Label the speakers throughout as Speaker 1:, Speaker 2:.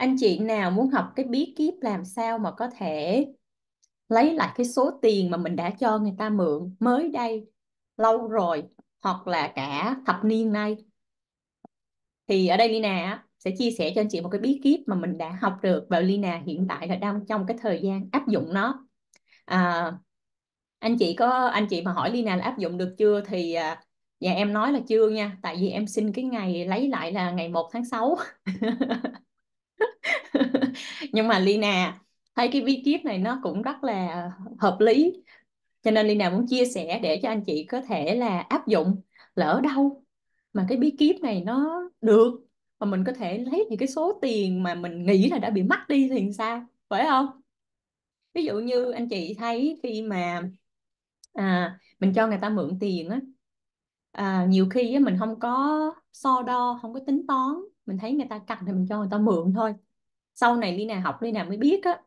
Speaker 1: anh chị nào muốn học cái bí kíp làm sao mà có thể lấy lại cái số tiền mà mình đã cho người ta mượn mới đây lâu rồi hoặc là cả thập niên nay thì ở đây Lina sẽ chia sẻ cho anh chị một cái bí kíp mà mình đã học được và Lina hiện tại là đang trong cái thời gian áp dụng nó à, anh chị có anh chị mà hỏi Lina là áp dụng được chưa thì dạ em nói là chưa nha tại vì em xin cái ngày lấy lại là ngày 1 tháng 6 nhưng mà Lina thấy cái bí kíp này nó cũng rất là hợp lý cho nên Lina muốn chia sẻ để cho anh chị có thể là áp dụng lỡ đâu mà cái bí kíp này nó được mà mình có thể lấy những cái số tiền mà mình nghĩ là đã bị mất đi thì sao phải không ví dụ như anh chị thấy khi mà à, mình cho người ta mượn tiền á à, nhiều khi á, mình không có so đo không có tính toán mình thấy người ta cần thì mình cho người ta mượn thôi sau này Lina học Lina mới biết á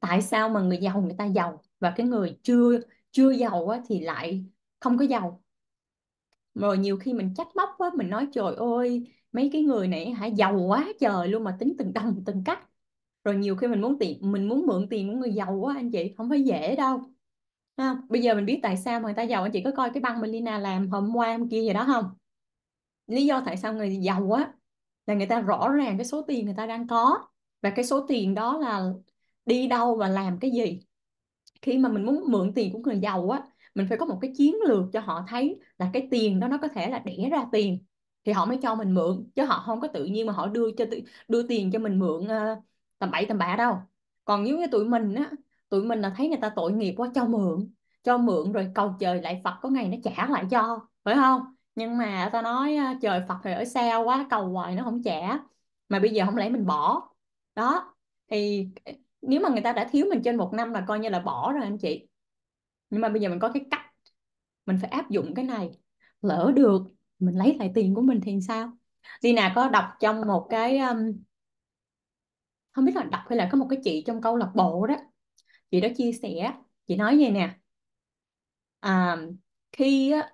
Speaker 1: tại sao mà người giàu người ta giàu và cái người chưa chưa giàu á, thì lại không có giàu rồi nhiều khi mình trách móc á, mình nói trời ơi mấy cái người này hả giàu quá trời luôn mà tính từng đồng từng cách rồi nhiều khi mình muốn tiền mình muốn mượn tiền của người giàu quá anh chị không phải dễ đâu ha? bây giờ mình biết tại sao mà người ta giàu anh chị có coi cái băng mà Lina làm hôm qua hôm kia gì đó không lý do tại sao người giàu á là người ta rõ ràng cái số tiền người ta đang có và cái số tiền đó là đi đâu và làm cái gì khi mà mình muốn mượn tiền của người giàu á mình phải có một cái chiến lược cho họ thấy là cái tiền đó nó có thể là đẻ ra tiền thì họ mới cho mình mượn chứ họ không có tự nhiên mà họ đưa cho đưa tiền cho mình mượn ờ, tầm bậy tầm bạ đâu còn nếu như tụi mình á tụi mình là thấy người ta tội nghiệp quá cho mượn cho mượn rồi cầu trời lại Phật có ngày nó trả lại cho phải không nhưng mà ta nói ờ, trời Phật thì ở xa quá cầu hoài nó không trả mà bây giờ không lẽ mình bỏ đó thì nếu mà người ta đã thiếu mình trên một năm là coi như là bỏ rồi anh chị nhưng mà bây giờ mình có cái cách mình phải áp dụng cái này lỡ được mình lấy lại tiền của mình thì sao Lina có đọc trong một cái um, không biết là đọc hay là có một cái chị trong câu lạc bộ đó chị đó chia sẻ chị nói vậy nè à, khi á,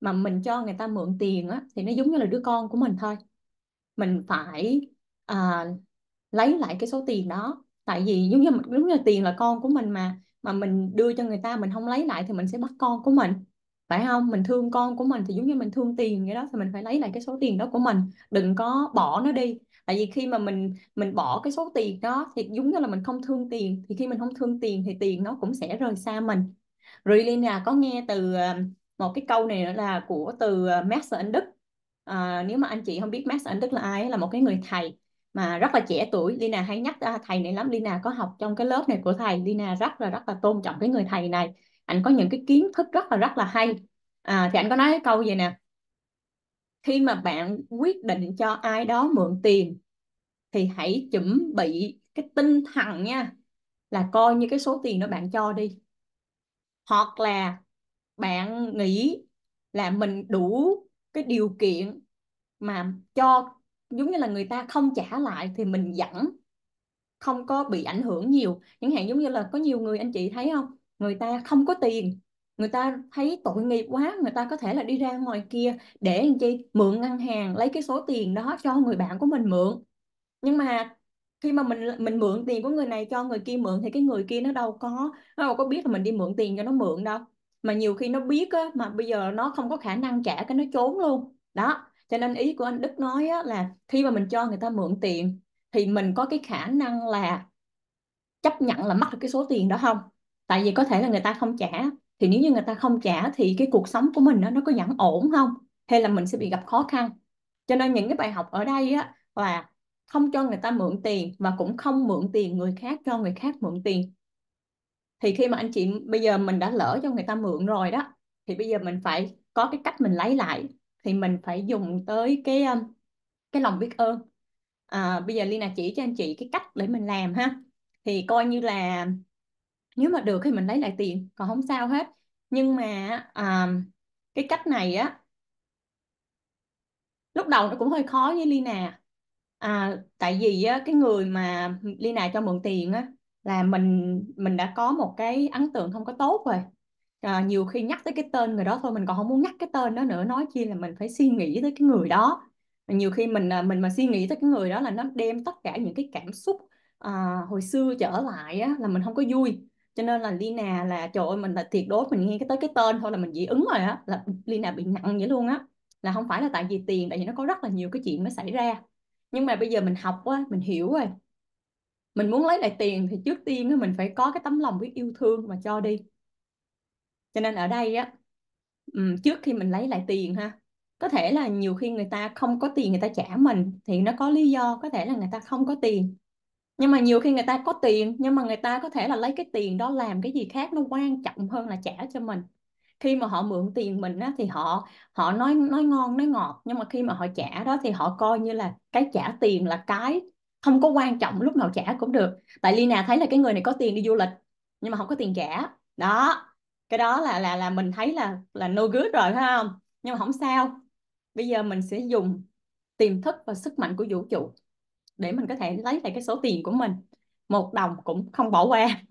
Speaker 1: mà mình cho người ta mượn tiền á, thì nó giống như là đứa con của mình thôi mình phải à, lấy lại cái số tiền đó tại vì giống như giống như tiền là con của mình mà mà mình đưa cho người ta mình không lấy lại thì mình sẽ bắt con của mình phải không mình thương con của mình thì giống như mình thương tiền vậy đó thì mình phải lấy lại cái số tiền đó của mình đừng có bỏ nó đi tại vì khi mà mình mình bỏ cái số tiền đó thì giống như là mình không thương tiền thì khi mình không thương tiền thì tiền nó cũng sẽ rời xa mình Relina có nghe từ ờ, một cái câu này là của từ ờ, Max ở Đức à, nếu mà anh chị không biết Max ở Đức là ai là một cái người thầy mà rất là trẻ tuổi Lina hay nhắc à, thầy này lắm Lina có học trong cái lớp này của thầy Lina rất là rất là tôn trọng cái người thầy này anh có những cái kiến thức rất là rất là hay à, thì anh có nói cái câu gì nè khi mà bạn quyết định cho ai đó mượn tiền thì hãy chuẩn bị cái tinh thần nha là coi như cái số tiền đó bạn cho đi hoặc là bạn nghĩ là mình đủ cái điều kiện mà cho giống như là người ta không trả lại thì mình dẫn không có bị ảnh hưởng nhiều chẳng hạn giống như là có nhiều người anh chị thấy không người ta không có tiền người ta thấy tội nghiệp quá người ta có thể là đi ra ngoài kia để anh chị mượn ngân hàng lấy cái số tiền đó cho người bạn của mình mượn nhưng mà khi mà mình mình mượn tiền của người này cho người kia mượn thì cái người kia nó đâu có nó đâu có biết là mình đi mượn tiền cho nó mượn đâu mà nhiều khi nó biết á, mà bây giờ nó không có khả năng trả cái nó trốn luôn đó cho nên ý của anh Đức nói á, là khi mà mình cho người ta mượn tiền thì mình có cái khả năng là chấp nhận là mất được cái số tiền đó không tại vì có thể là người ta không trả thì nếu như người ta không trả thì cái cuộc sống của mình đó, nó có vẫn ổn không hay là mình sẽ bị gặp khó khăn cho nên những cái bài học ở đây á, là không cho người ta mượn tiền và cũng không mượn tiền người khác cho người khác mượn tiền thì khi mà anh chị bây giờ mình đã lỡ cho người ta mượn rồi đó thì bây giờ mình phải có cái cách mình lấy lại thì mình phải dùng tới cái um, cái lòng biết ơn à, bây giờ Lina chỉ cho anh chị cái cách để mình làm ha thì coi như là nếu mà được thì mình lấy lại tiền còn không sao hết nhưng mà à, cái cách này á lúc đầu nó cũng hơi khó với Lina à, tại vì á, cái người mà Lina cho mượn tiền á là mình mình đã có một cái ấn tượng không có tốt rồi à, nhiều khi nhắc tới cái tên người đó thôi mình còn không muốn nhắc cái tên đó nữa nói chi là mình phải suy nghĩ tới cái người đó nhiều khi mình à, mình mà suy nghĩ tới cái người đó là nó đem tất cả những cái cảm xúc à, hồi xưa trở lại á, là mình không có vui cho nên là Lina là trời ơi mình là tuyệt đối mình nghe cái tới cái tên thôi là mình dị ứng rồi á là Lina bị nặng vậy luôn á là không phải là tại vì tiền tại vì nó có rất là nhiều cái chuyện mới xảy ra nhưng mà bây giờ mình học á mình hiểu rồi mình muốn lấy lại tiền thì trước tiên mình phải có cái tấm lòng biết yêu thương mà cho đi cho nên ở đây á trước khi mình lấy lại tiền ha có thể là nhiều khi người ta không có tiền người ta trả mình thì nó có lý do có thể là người ta không có tiền nhưng mà nhiều khi người ta có tiền nhưng mà người ta có thể là lấy cái tiền đó làm cái gì khác nó quan trọng hơn là trả cho mình khi mà họ mượn tiền mình á, thì họ họ nói nói ngon nói ngọt nhưng mà khi mà họ trả đó thì họ coi như là cái trả tiền là cái không có quan trọng lúc nào trả cũng được tại Lina thấy là cái người này có tiền đi du lịch nhưng mà không có tiền trả đó cái đó là là là mình thấy là là no good rồi phải không nhưng mà không sao bây giờ mình sẽ dùng tiềm thức và sức mạnh của vũ trụ để mình có thể lấy lại cái số tiền của mình một đồng cũng không bỏ qua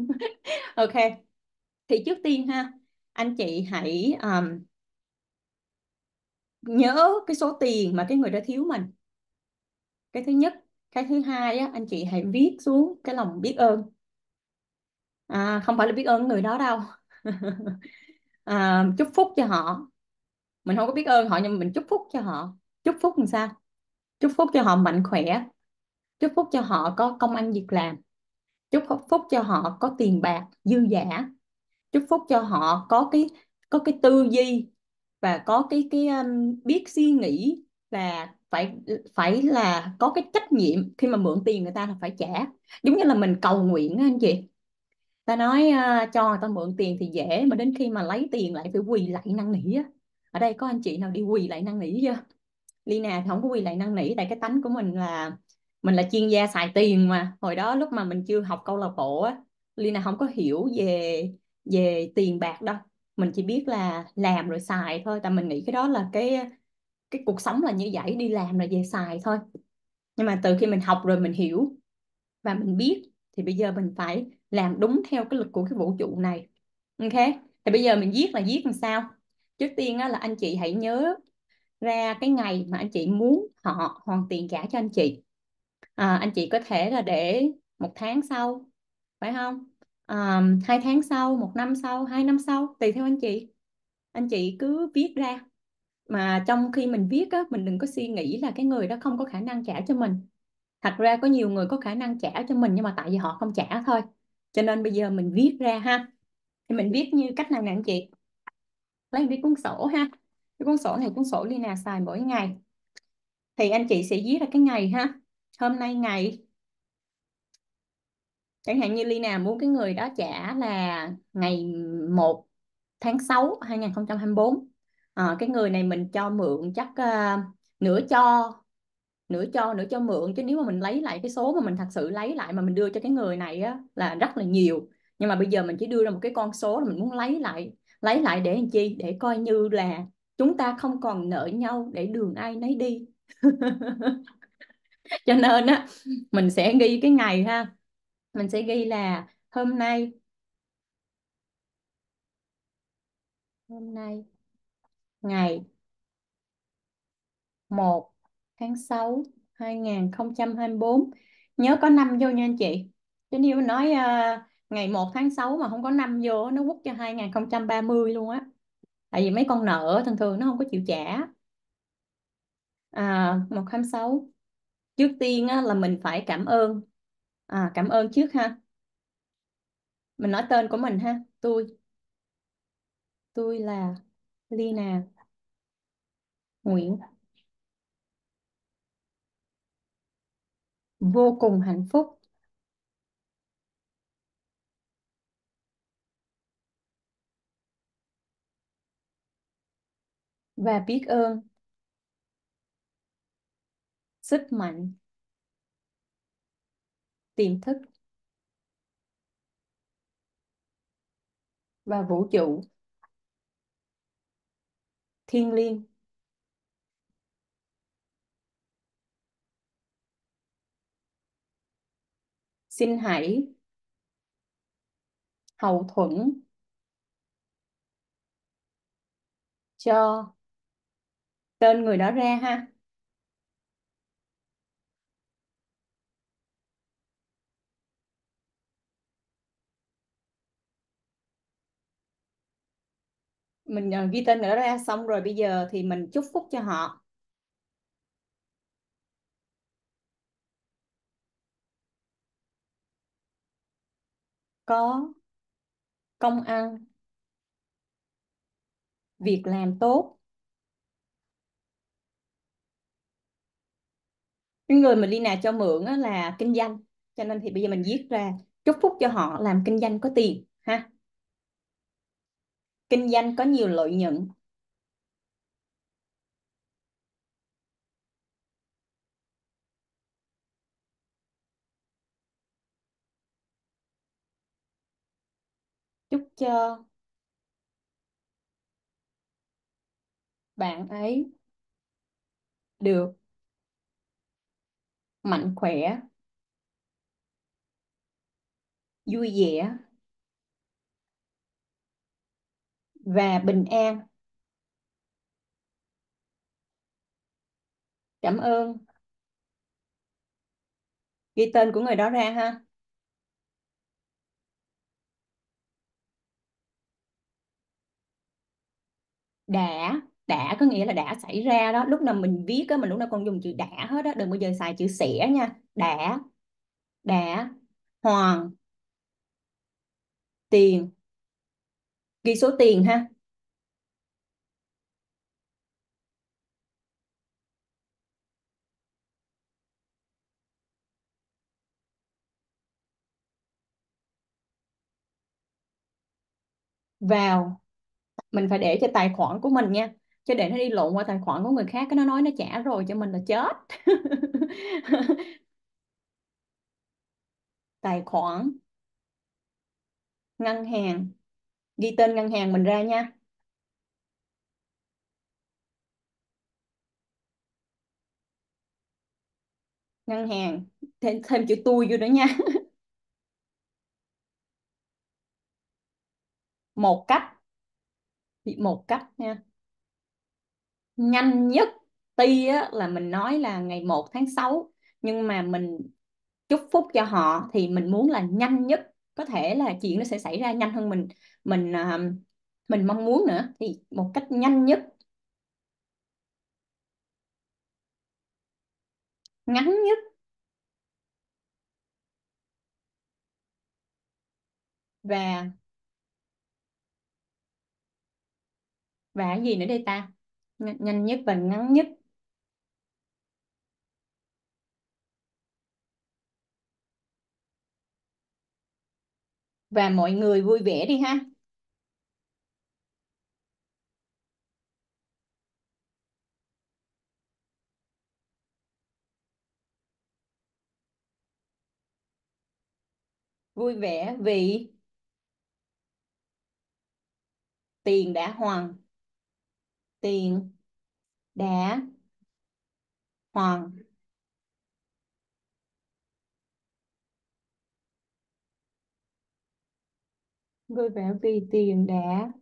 Speaker 1: ok thì trước tiên ha anh chị hãy um, nhớ cái số tiền mà cái người đó thiếu mình cái thứ nhất cái thứ hai á, anh chị hãy viết xuống cái lòng biết ơn à, không phải là biết ơn người đó đâu à, chúc phúc cho họ mình không có biết ơn họ nhưng mình chúc phúc cho họ chúc phúc làm sao chúc phúc cho họ mạnh khỏe chúc phúc cho họ có công ăn việc làm chúc phúc cho họ có tiền bạc dư giả chúc phúc cho họ có cái có cái tư duy và có cái cái um, biết suy nghĩ là phải phải là có cái trách nhiệm khi mà mượn tiền người ta là phải trả giống như là mình cầu nguyện anh chị ta nói uh, cho người ta mượn tiền thì dễ mà đến khi mà lấy tiền lại phải quỳ lại năn nỉ á ở đây có anh chị nào đi quỳ lại năn nỉ chưa Lina thì không có quỳ lại năn nỉ tại cái tánh của mình là mình là chuyên gia xài tiền mà hồi đó lúc mà mình chưa học câu lạc bộ á Lina không có hiểu về về tiền bạc đâu mình chỉ biết là làm rồi xài thôi tại mình nghĩ cái đó là cái cái cuộc sống là như vậy đi làm rồi về xài thôi nhưng mà từ khi mình học rồi mình hiểu và mình biết thì bây giờ mình phải làm đúng theo cái lực của cái vũ trụ này ok thì bây giờ mình viết là viết làm sao trước tiên á, là anh chị hãy nhớ ra cái ngày mà anh chị muốn họ hoàn tiền trả cho anh chị à, anh chị có thể là để một tháng sau phải không à, hai tháng sau một năm sau hai năm sau tùy theo anh chị anh chị cứ viết ra mà trong khi mình viết á, mình đừng có suy nghĩ là cái người đó không có khả năng trả cho mình thật ra có nhiều người có khả năng trả cho mình nhưng mà tại vì họ không trả thôi cho nên bây giờ mình viết ra ha thì mình viết như cách nào nè anh chị lấy viết cuốn sổ ha cái cuốn sổ này cuốn sổ ly Lina xài mỗi ngày thì anh chị sẽ viết ra cái ngày ha hôm nay ngày chẳng hạn như ly Lina muốn cái người đó trả là ngày 1 tháng 6 2024 à, cái người này mình cho mượn chắc uh, nửa cho nửa cho nửa cho mượn chứ nếu mà mình lấy lại cái số mà mình thật sự lấy lại mà mình đưa cho cái người này á là rất là nhiều nhưng mà bây giờ mình chỉ đưa ra một cái con số là mình muốn lấy lại lấy lại để làm chi để coi như là chúng ta không còn nợ nhau để đường ai nấy đi cho nên á mình sẽ ghi cái ngày ha mình sẽ ghi là hôm nay hôm nay ngày một tháng 6 2024 nhớ có năm vô nha anh chị chính yêu nói uh, ngày 1 tháng 6 mà không có năm vô nó quất cho 2030 luôn á tại vì mấy con nợ thường thường nó không có chịu trả à, 126 trước tiên á, là mình phải cảm ơn à, cảm ơn trước ha mình nói tên của mình ha tôi tôi là Lina Nguyễn vô cùng hạnh phúc và biết ơn sức mạnh tiềm thức và vũ trụ thiên liêng xin hãy hậu thuẫn cho tên người đó ra ha mình ờ, ghi tên nữa ra xong rồi bây giờ thì mình chúc phúc cho họ có công ăn việc làm tốt cái người mình đi Lina cho mượn là kinh doanh cho nên thì bây giờ mình viết ra chúc phúc cho họ làm kinh doanh có tiền ha kinh doanh có nhiều lợi nhuận chúc cho bạn ấy được mạnh khỏe vui vẻ và bình an cảm ơn ghi tên của người đó ra ha đã đã có nghĩa là đã xảy ra đó lúc nào mình viết á mình lúc nào còn dùng chữ đã hết á đừng bao giờ xài chữ sẽ nha đã đã hoàn tiền ghi số tiền ha vào mình phải để cho tài khoản của mình nha chứ để nó đi lộn qua tài khoản của người khác cái nó nói nó trả rồi cho mình là chết tài khoản ngân hàng ghi tên ngân hàng mình ra nha ngân hàng thêm, thêm chữ tôi vô nữa nha một cách chỉ một cách nha nhanh nhất tuy á, là mình nói là ngày 1 tháng 6 nhưng mà mình chúc phúc cho họ thì mình muốn là nhanh nhất có thể là chuyện nó sẽ xảy ra nhanh hơn mình mình à, mình mong muốn nữa thì một cách nhanh nhất ngắn nhất và và cái gì nữa đây ta nhanh nhất và ngắn nhất và mọi người vui vẻ đi ha vui vẻ vì tiền đã hoàn tiền đã hoàn vui vẻ vì tiền đã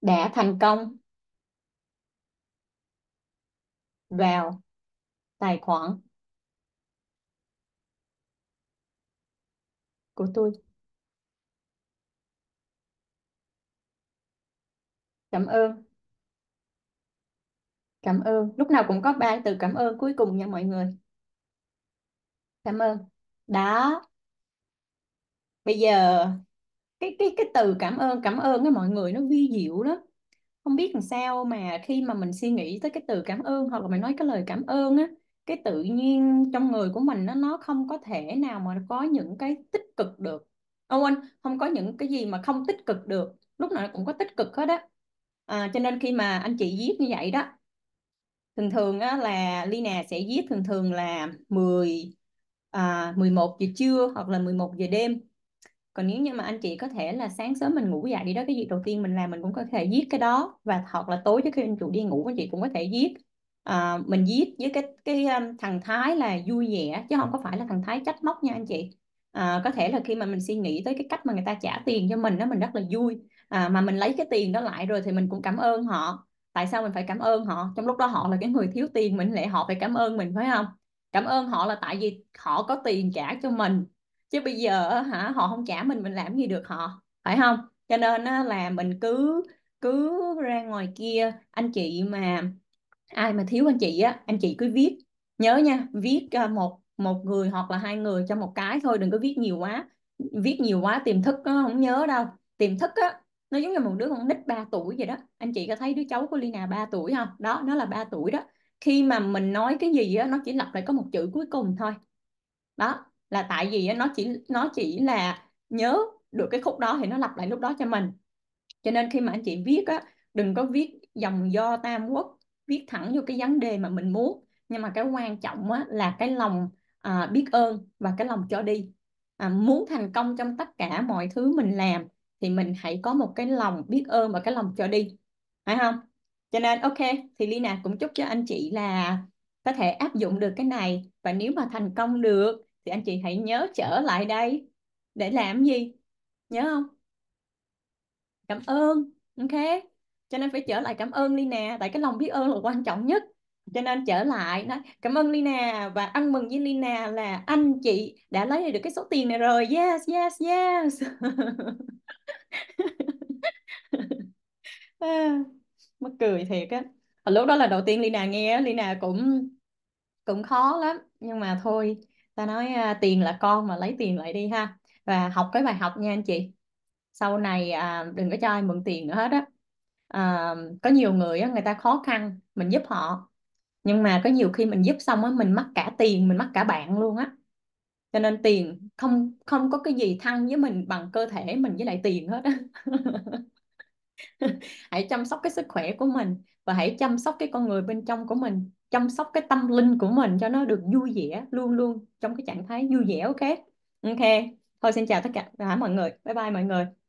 Speaker 1: đã thành công vào tài khoản của tôi cảm ơn cảm ơn lúc nào cũng có ba từ cảm ơn cuối cùng nha mọi người cảm ơn đó bây giờ cái cái cái từ cảm ơn cảm ơn với mọi người nó vi diệu lắm không biết làm sao mà khi mà mình suy nghĩ tới cái từ cảm ơn hoặc là mình nói cái lời cảm ơn á cái tự nhiên trong người của mình nó nó không có thể nào mà có những cái tích cực được ông anh không có những cái gì mà không tích cực được lúc nào cũng có tích cực hết á à, cho nên khi mà anh chị viết như vậy đó thường thường á, là Lina sẽ viết thường thường là 10 à, 11 giờ trưa hoặc là 11 giờ đêm còn nếu như mà anh chị có thể là sáng sớm mình ngủ dậy đi đó cái việc đầu tiên mình làm mình cũng có thể viết cái đó và hoặc là tối trước khi anh chủ đi ngủ anh chị cũng có thể viết à, mình viết với cái cái um, thằng thái là vui vẻ chứ không có phải là thằng thái trách móc nha anh chị à, có thể là khi mà mình suy nghĩ tới cái cách mà người ta trả tiền cho mình đó mình rất là vui à, mà mình lấy cái tiền đó lại rồi thì mình cũng cảm ơn họ tại sao mình phải cảm ơn họ trong lúc đó họ là cái người thiếu tiền mình lại họ phải cảm ơn mình phải không cảm ơn họ là tại vì họ có tiền trả cho mình chứ bây giờ hả họ không trả mình mình làm gì được họ phải không cho nên là mình cứ cứ ra ngoài kia anh chị mà ai mà thiếu anh chị á anh chị cứ viết nhớ nha viết à, một một người hoặc là hai người cho một cái thôi đừng có viết nhiều quá viết nhiều quá tiềm thức nó không nhớ đâu tiềm thức á nó giống như một đứa con nít 3 tuổi vậy đó anh chị có thấy đứa cháu của Lina 3 tuổi không đó nó là 3 tuổi đó khi mà mình nói cái gì á nó chỉ lặp lại có một chữ cuối cùng thôi đó là tại vì nó chỉ nó chỉ là nhớ được cái khúc đó thì nó lặp lại lúc đó cho mình cho nên khi mà anh chị viết á đừng có viết dòng do tam quốc viết thẳng vô cái vấn đề mà mình muốn nhưng mà cái quan trọng á, là cái lòng à, biết ơn và cái lòng cho đi à, muốn thành công trong tất cả mọi thứ mình làm thì mình hãy có một cái lòng biết ơn và cái lòng cho đi phải không cho nên ok thì Lina cũng chúc cho anh chị là có thể áp dụng được cái này và nếu mà thành công được thì anh chị hãy nhớ trở lại đây để làm gì nhớ không cảm ơn ok cho nên phải trở lại cảm ơn Lina tại cái lòng biết ơn là quan trọng nhất cho nên trở lại nói cảm ơn Lina và ăn mừng với Lina là anh chị đã lấy được cái số tiền này rồi yes yes yes à, mất cười thiệt á lúc đó là đầu tiên Lina nghe Lina cũng cũng khó lắm nhưng mà thôi ta nói à, tiền là con mà lấy tiền lại đi ha và học cái bài học nha anh chị sau này à, đừng có cho ai mượn tiền nữa hết á à, có nhiều người á, người ta khó khăn mình giúp họ nhưng mà có nhiều khi mình giúp xong á mình mất cả tiền mình mất cả bạn luôn á cho nên tiền không không có cái gì thăng với mình bằng cơ thể mình với lại tiền hết á hãy chăm sóc cái sức khỏe của mình và hãy chăm sóc cái con người bên trong của mình chăm sóc cái tâm linh của mình cho nó được vui vẻ luôn luôn trong cái trạng thái vui vẻ ok ok thôi xin chào tất cả à, mọi người bye bye mọi người